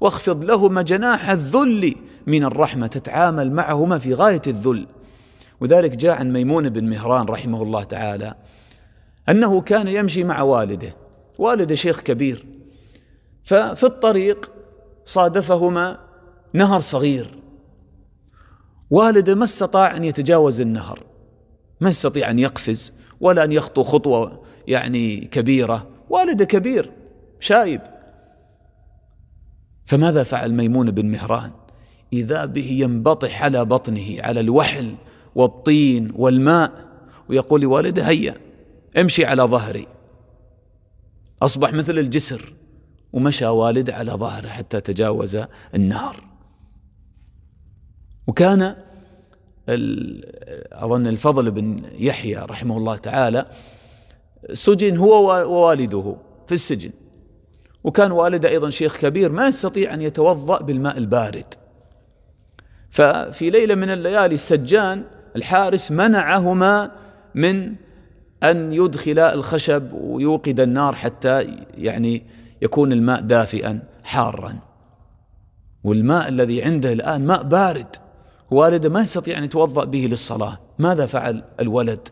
واخفض لهما جناح الذل من الرحمة تتعامل معهما في غاية الذل وذلك جاء عن ميمون بن مهران رحمه الله تعالى أنه كان يمشي مع والده والده شيخ كبير ففي الطريق صادفهما نهر صغير والده ما استطاع أن يتجاوز النهر ما يستطيع أن يقفز ولا أن يخطو خطوة يعني كبيرة والده كبير شايب فماذا فعل ميمون بن مهران إذا به ينبطح على بطنه على الوحل والطين والماء ويقول لوالده هيا امشي على ظهري أصبح مثل الجسر ومشى والده على ظهره حتى تجاوز النهر وكان أظن الفضل بن يحيى رحمه الله تعالى سجن هو ووالده في السجن وكان والده أيضا شيخ كبير ما يستطيع أن يتوضأ بالماء البارد ففي ليلة من الليالي السجان الحارس منعهما من أن يدخلا الخشب ويوقد النار حتى يعني يكون الماء دافئا حارا والماء الذي عنده الآن ماء بارد والده ما يستطيع أن يتوضأ به للصلاة ماذا فعل الولد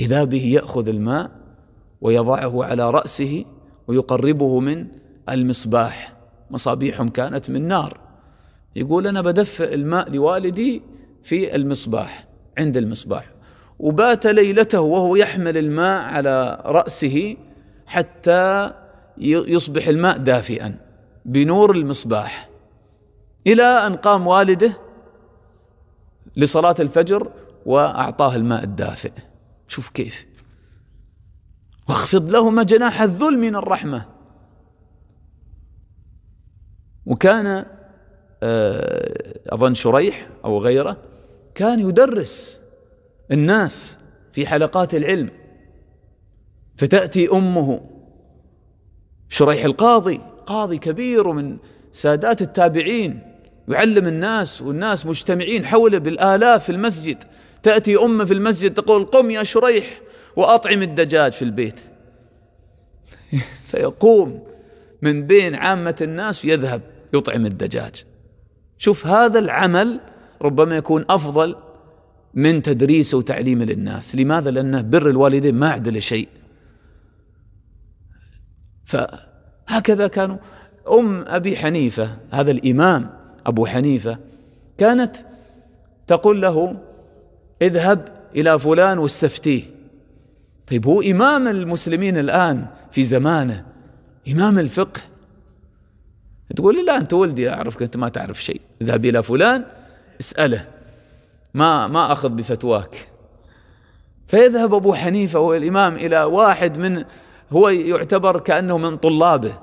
إذا به يأخذ الماء ويضعه على رأسه ويقربه من المصباح مصابيحهم كانت من نار يقول أنا بدفئ الماء لوالدي في المصباح عند المصباح وبات ليلته وهو يحمل الماء على رأسه حتى يصبح الماء دافئا بنور المصباح إلى أن قام والده لصلاة الفجر وأعطاه الماء الدافئ شوف كيف واخفض لهما جناح الذل من الرحمة وكان آه، أظن شريح أو غيره كان يدرس الناس في حلقات العلم فتأتي أمه شريح القاضي قاضي كبير من سادات التابعين يعلم الناس والناس مجتمعين حوله بالآلاف في المسجد تأتي أمه في المسجد تقول قم يا شريح وأطعم الدجاج في البيت فيقوم من بين عامة الناس يذهب يطعم الدجاج شوف هذا العمل ربما يكون أفضل من تدريسه وتعليمه للناس لماذا؟ لأنه بر الوالدين ما عدله شيء فهكذا كانوا أم أبي حنيفة هذا الإمام أبو حنيفة كانت تقول له اذهب إلى فلان واستفتيه طيب هو إمام المسلمين الآن في زمانه إمام الفقه تقول لي لا أنت ولدي أعرفك أنت ما تعرف شيء اذهب إلى فلان اسأله ما ما أخذ بفتواك فيذهب أبو حنيفة والإمام إلى واحد من هو يعتبر كأنه من طلابه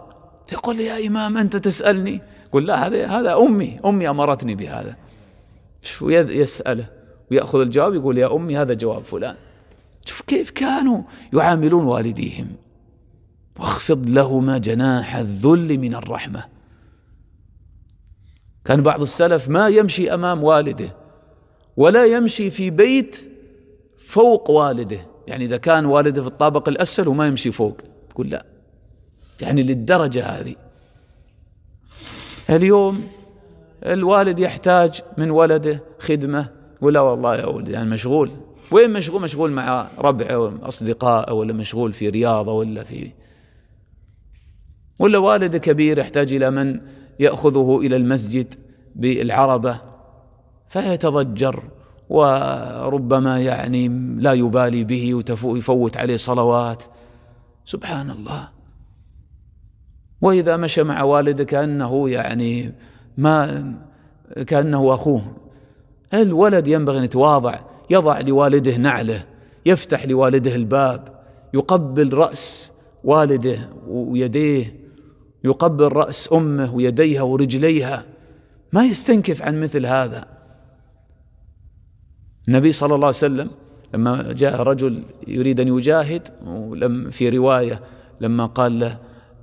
يقول يا إمام أنت تسألني يقول لا هذا هذا امي امي امرتني بهذا ويساله وياخذ الجواب يقول يا امي هذا جواب فلان شوف كيف كانوا يعاملون والديهم واخفض لهما جناح الذل من الرحمه كان بعض السلف ما يمشي امام والده ولا يمشي في بيت فوق والده يعني اذا كان والده في الطابق الاسفل وما يمشي فوق يقول لا يعني للدرجه هذه اليوم الوالد يحتاج من ولده خدمة ولا والله يا ولدي يعني مشغول وين مشغول مشغول مع ربعه وأصدقائه ولا مشغول في رياضة ولا في ولا والده كبير يحتاج إلى من يأخذه إلى المسجد بالعربة فيتضجر وربما يعني لا يبالي به ويفوت عليه صلوات سبحان الله واذا مشى مع والده كانه يعني ما كانه اخوه الولد ينبغي ان يتواضع يضع لوالده نعله يفتح لوالده الباب يقبل راس والده ويديه يقبل راس امه ويديها ورجليها ما يستنكف عن مثل هذا النبي صلى الله عليه وسلم لما جاء رجل يريد ان يجاهد ولم في روايه لما قال له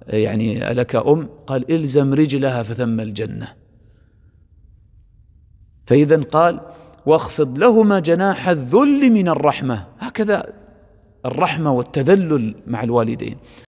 يعني لك أم قال إلزم رجلها فثم الجنة فإذا قال واخفض لهما جناح الذل من الرحمة هكذا الرحمة والتذلل مع الوالدين